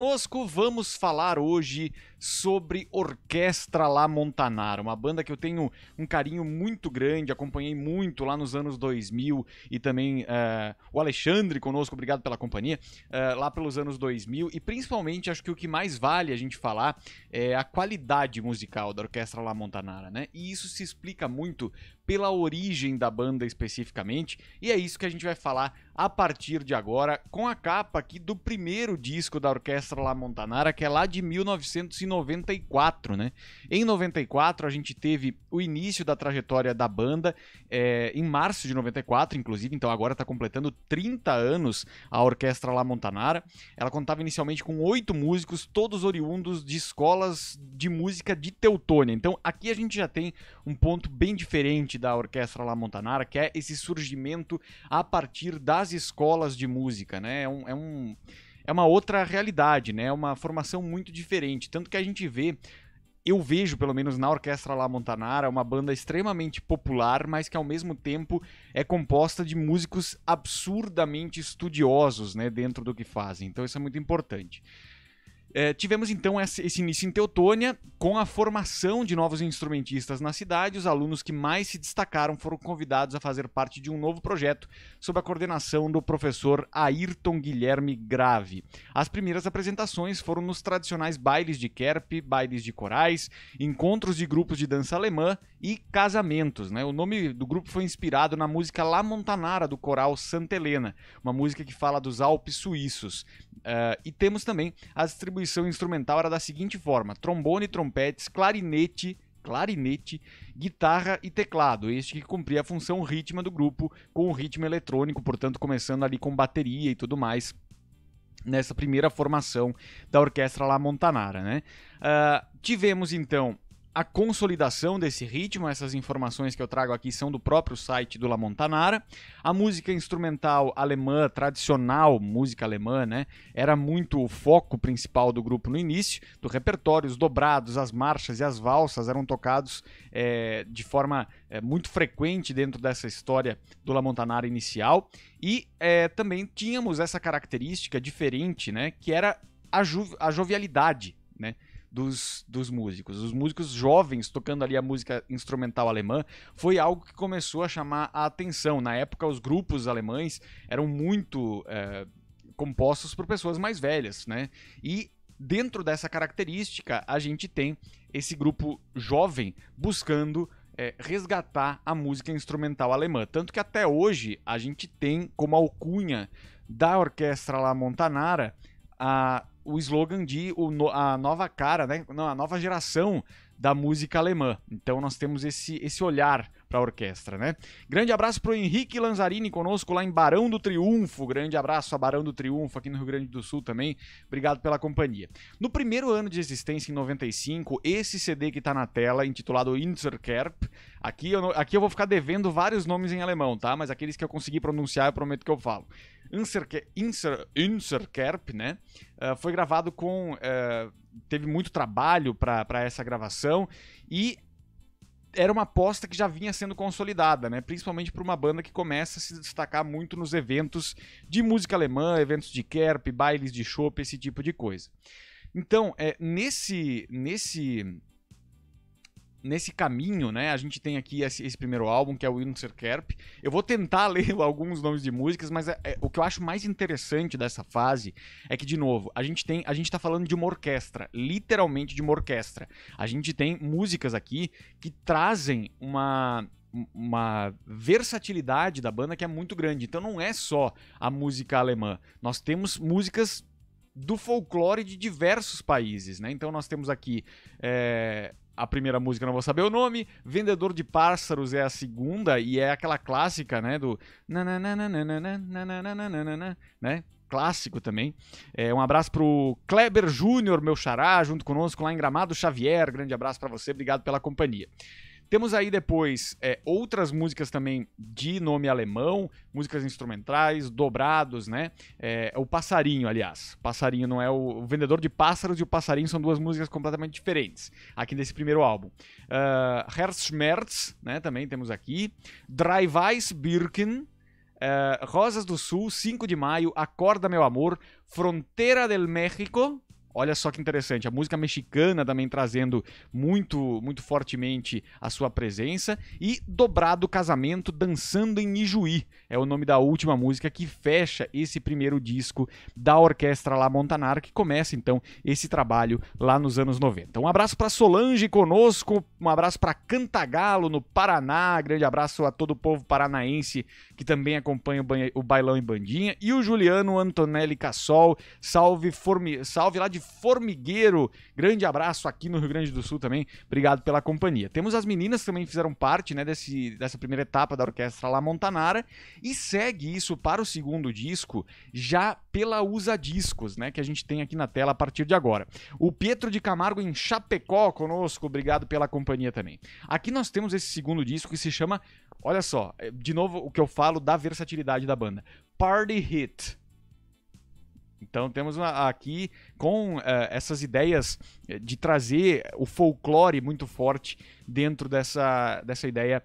conosco. Vamos falar hoje sobre Orquestra La Montanara, uma banda que eu tenho um carinho muito grande, acompanhei muito lá nos anos 2000 e também uh, o Alexandre conosco, obrigado pela companhia, uh, lá pelos anos 2000 e principalmente acho que o que mais vale a gente falar é a qualidade musical da Orquestra La Montanara, né? E isso se explica muito pela origem da banda especificamente, e é isso que a gente vai falar a partir de agora com a capa aqui do primeiro disco da Orquestra Orquestra La Montanara, que é lá de 1994, né? Em 94 a gente teve o início da trajetória da banda, é, em março de 94, inclusive, então agora está completando 30 anos a Orquestra La Montanara. Ela contava inicialmente com oito músicos, todos oriundos de escolas de música de Teutônia. Então aqui a gente já tem um ponto bem diferente da Orquestra La Montanara, que é esse surgimento a partir das escolas de música, né? É um, é um é uma outra realidade, né? É uma formação muito diferente. Tanto que a gente vê eu vejo, pelo menos na Orquestra La Montanara, uma banda extremamente popular, mas que ao mesmo tempo é composta de músicos absurdamente estudiosos né, dentro do que fazem. Então isso é muito importante. É, tivemos então esse início em Teutônia, com a formação de novos instrumentistas na cidade, os alunos que mais se destacaram foram convidados a fazer parte de um novo projeto sob a coordenação do professor Ayrton Guilherme Grave. As primeiras apresentações foram nos tradicionais bailes de Kerp, bailes de corais, encontros de grupos de dança alemã e casamentos. Né? O nome do grupo foi inspirado na música La Montanara do coral Santa Helena, uma música que fala dos Alpes suíços. Uh, e temos também as distribuições distribuição instrumental era da seguinte forma: trombone, trompetes, clarinete, clarinete, guitarra e teclado, este que cumpria a função ritmo do grupo com o ritmo eletrônico, portanto, começando ali com bateria e tudo mais. Nessa primeira formação da orquestra La Montanara, né? Uh, tivemos então a consolidação desse ritmo. Essas informações que eu trago aqui são do próprio site do La Montanara. A música instrumental alemã tradicional, música alemã, né, era muito o foco principal do grupo no início. Do repertório, os dobrados, as marchas e as valsas eram tocados é, de forma é, muito frequente dentro dessa história do La Montanara inicial. E é, também tínhamos essa característica diferente, né, que era a, ju a jovialidade, né? dos, dos músicos. Os músicos jovens tocando ali a música instrumental alemã foi algo que começou a chamar a atenção. Na época, os grupos alemães eram muito é, compostos por pessoas mais velhas, né? E dentro dessa característica, a gente tem esse grupo jovem buscando é, resgatar a música instrumental alemã. Tanto que até hoje a gente tem como alcunha da orquestra La Montanara a o slogan de o, a nova cara, né? Não, a nova geração da música alemã. Então nós temos esse, esse olhar para a orquestra, né? Grande abraço para o Henrique Lanzarini conosco lá em Barão do Triunfo. Grande abraço a Barão do Triunfo aqui no Rio Grande do Sul também. Obrigado pela companhia. No primeiro ano de existência, em 95, esse CD que está na tela, intitulado Inzerkerp, aqui eu, aqui eu vou ficar devendo vários nomes em alemão, tá? Mas aqueles que eu conseguir pronunciar, eu prometo que eu falo. Inserkerp, né? Uh, foi gravado com. Uh, teve muito trabalho para essa gravação e era uma aposta que já vinha sendo consolidada, né? Principalmente para uma banda que começa a se destacar muito nos eventos de música alemã, eventos de Kerp, bailes de chopp, esse tipo de coisa. Então, é, nesse, nesse nesse caminho, né? A gente tem aqui esse, esse primeiro álbum, que é o Winter Kerp. Eu vou tentar ler alguns nomes de músicas, mas é, é, o que eu acho mais interessante dessa fase é que, de novo, a gente tem. A gente tá falando de uma orquestra, literalmente de uma orquestra. A gente tem músicas aqui que trazem uma uma versatilidade da banda que é muito grande. Então não é só a música alemã. Nós temos músicas do folclore de diversos países, né? Então nós temos aqui é, a primeira música não vou saber o nome. Vendedor de Pássaros é a segunda e é aquela clássica, né? Do né? Clássico também. É, um abraço pro Kleber Júnior, meu xará, junto conosco lá em Gramado Xavier. Grande abraço para você, obrigado pela companhia. Temos aí depois é, outras músicas também de nome alemão, músicas instrumentais, dobrados, né? É, é, o Passarinho, aliás. Passarinho não é o, o, Vendedor de Pássaros e o Passarinho são duas músicas completamente diferentes aqui nesse primeiro álbum. Uh, ah, Herzschmerz, né? Também temos aqui. Drei Birken, Uh, eh, Rosas do Sul, 5 de maio, Acorda Meu Amor, Fronteira del México, Olha só que interessante, a música mexicana também trazendo muito, muito fortemente a sua presença e Dobrado Casamento Dançando em Ijuí é o nome da última música que fecha esse primeiro disco da Orquestra La Montanar que começa então esse trabalho lá nos anos 90. Um abraço para Solange conosco, um abraço para Cantagalo no Paraná, grande abraço a todo o povo paranaense que também acompanha o Bailão em Bandinha, e o Juliano Antonelli Cassol, salve, formi... salve lá de Formigueiro, grande abraço aqui no Rio Grande do Sul também, obrigado pela companhia. Temos as meninas que também fizeram parte né, desse, dessa primeira etapa da orquestra lá Montanara, e segue isso para o segundo disco, já pela Usa Discos, né, que a gente tem aqui na tela a partir de agora. O Pietro de Camargo em Chapecó conosco, obrigado pela companhia também. Aqui nós temos esse segundo disco que se chama Olha só, é, de novo o que eu falo da versatilidade da banda. Party Hit. Então temos uma, aqui com uh, essas ideias é, de trazer o folclore muito forte dentro dessa, dessa ideia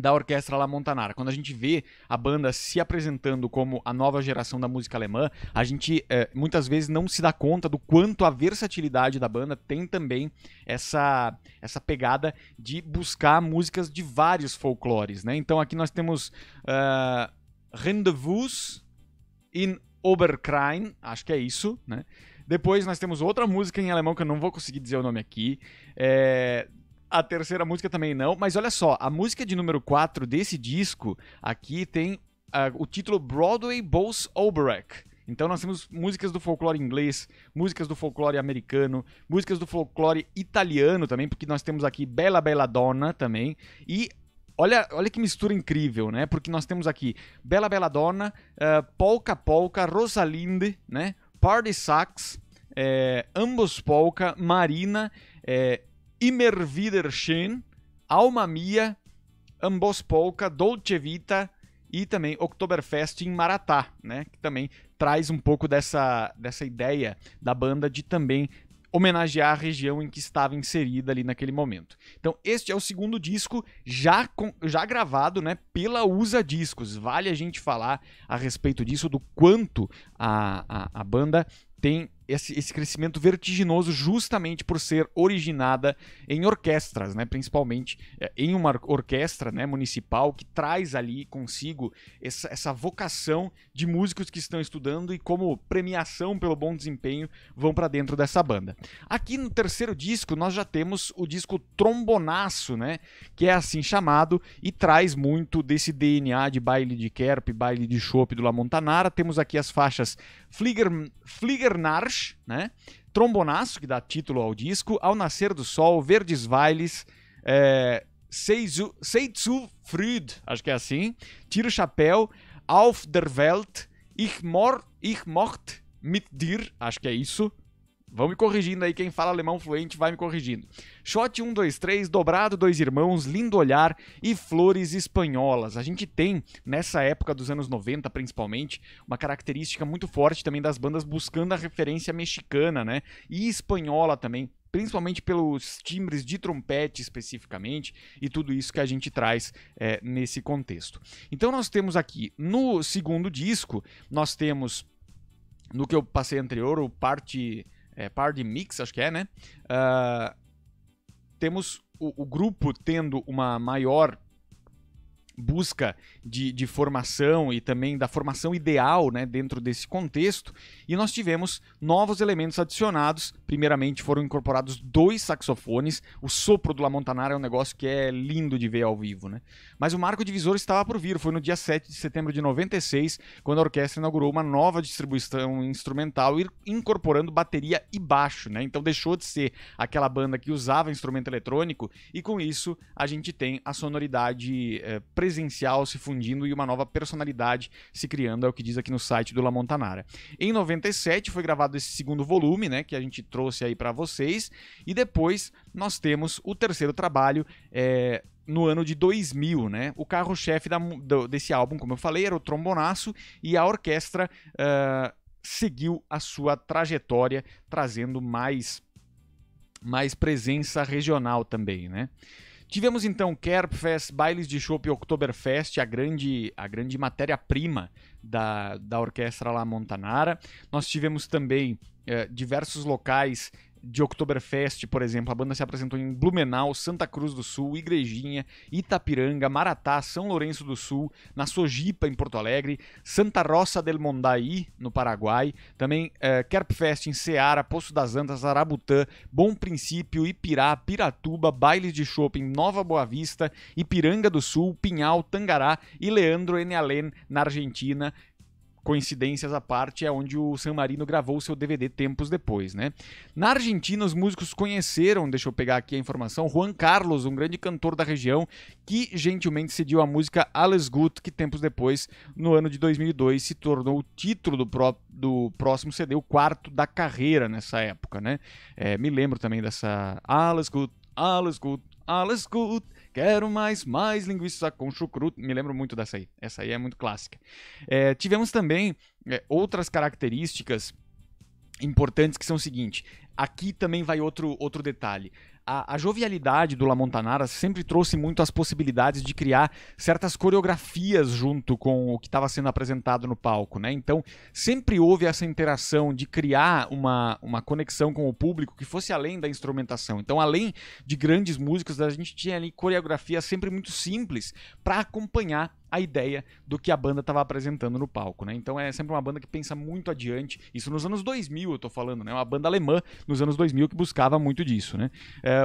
da orquestra La Montanara. Quando a gente vê a banda se apresentando como a nova geração da música alemã, a gente é, muitas vezes não se dá conta do quanto a versatilidade da banda tem também essa, essa pegada de buscar músicas de vários folclores. Né? Então aqui nós temos uh, Rendezvous in Oberkrain, acho que é isso, né? Depois nós temos outra música em alemão que eu não vou conseguir dizer o nome aqui. É, a terceira música também não, mas olha só, a música de número 4 desse disco aqui tem uh, o título Broadway Bose Oberek. Então nós temos músicas do folclore inglês, músicas do folclore americano, músicas do folclore italiano também, porque nós temos aqui Bella Bella Donna também. E olha, olha que mistura incrível, né? Porque nós temos aqui Bella Bella Donna, uh, Polka Polka, Rosalinde, né? Party Sax, é, Ambos Polka, Marina, é, Immer wieder schön, Alma Mia, Ambos Polka, Dolce Vita e também Oktoberfest em Maratá, né? Que também traz um pouco dessa, dessa ideia da banda de também homenagear a região em que estava inserida ali naquele momento. Então, este é o segundo disco já, com, já gravado né, pela USA Discos. Vale a gente falar a respeito disso, do quanto a, a, a banda tem esse, esse crescimento vertiginoso justamente por ser originada em orquestras, né? principalmente é, em uma orquestra né, municipal que traz ali consigo essa, essa vocação de músicos que estão estudando e como premiação pelo bom desempenho vão para dentro dessa banda. Aqui no terceiro disco nós já temos o disco Trombonaço, né? que é assim chamado e traz muito desse DNA de baile de Kerp, baile de Chopp do La Montanara. Temos aqui as faixas Flieger, Flieger Narsch, Rush, né? Trombonaço, que dá título ao disco, Ao Nascer do Sol, Verdes Vailes, é, Seizu, acho que é assim, Tira o Chapéu, Auf der Welt, Ich, mor, ich mocht mit dir, acho que é isso, Vão me corrigindo aí, quem fala alemão fluente vai me corrigindo. Shot 1, 2, 3, dobrado, dois irmãos, lindo olhar e flores espanholas. A gente tem, nessa época dos anos 90 principalmente, uma característica muito forte também das bandas buscando a referência mexicana, né? E espanhola também principalmente pelos timbres de trompete especificamente e tudo isso que a gente traz é, nesse contexto. Então nós temos aqui no segundo disco nós temos no que eu passei anterior o parte é, Party Mix, acho que é, né? Uh, temos o, o, grupo tendo uma maior busca de, de formação e também da formação ideal né, dentro desse contexto. E nós tivemos novos elementos adicionados. Primeiramente foram incorporados dois saxofones. O sopro do La Montanara é um negócio que é lindo de ver ao vivo. Né? Mas o marco divisor estava por vir. Foi no dia 7 de setembro de 96, quando a orquestra inaugurou uma nova distribuição instrumental, incorporando bateria e baixo. Né? Então deixou de ser aquela banda que usava instrumento eletrônico e com isso a gente tem a sonoridade é, eh, presente presencial se fundindo e uma nova personalidade se criando, é o que diz aqui no site do La Montanara. Em 97 foi gravado esse segundo volume, né, que a gente trouxe aí para vocês, e depois nós temos o terceiro trabalho, é, no ano de 2000, né? O carro-chefe desse álbum, como eu falei, era o trombonaço e a orquestra uh, seguiu a sua trajetória, trazendo mais, mais presença regional também, né? Tivemos então Kerbfest, bailes de chopp e Oktoberfest, a grande, a grande matéria-prima da, da orquestra lá Montanara. Nós tivemos também eh, diversos locais de Oktoberfest, por exemplo. A banda se apresentou em Blumenau, Santa Cruz do Sul, Igrejinha, Itapiranga, Maratá, São Lourenço do Sul, na Sojipa, em Porto Alegre, Santa Rosa del Mondai, no Paraguai, também é, Kerpfest em Ceará, Poço das Antas, Arabutã, Bom Princípio, Ipirá, Piratuba, Bailes de Shopping, Nova Boa Vista, Ipiranga do Sul, Pinhal, Tangará e Leandro Enialen, na Argentina coincidências à parte, é onde o San Marino gravou seu DVD tempos depois, né? Na Argentina, os músicos conheceram, deixa eu pegar aqui a informação, Juan Carlos, um grande cantor da região, que gentilmente cediu a música Alles Gut, que tempos depois, no ano de 2002, se tornou o título do, pró do próximo CD, o quarto da carreira nessa época, né? É, me lembro também dessa Alles Gut, Alles Gut, alles gut. Quero mais, mais linguiça com chucrute. Me lembro muito dessa aí. Essa aí é muito clássica. É, tivemos também é, outras características importantes que são o seguinte. Aqui também vai outro, outro detalhe a, a, jovialidade do La Montanara sempre trouxe muito as possibilidades de criar certas coreografias junto com o que estava sendo apresentado no palco, né? Então, sempre houve essa interação de criar uma, uma conexão com o público que fosse além da instrumentação. Então, além de grandes músicas, a gente tinha ali coreografias sempre muito simples para acompanhar a ideia do que a banda estava apresentando no palco, né? Então é sempre uma banda que pensa muito adiante. Isso nos anos 2000 eu tô falando, né? Uma banda alemã nos anos 2000 que buscava muito disso, né? É,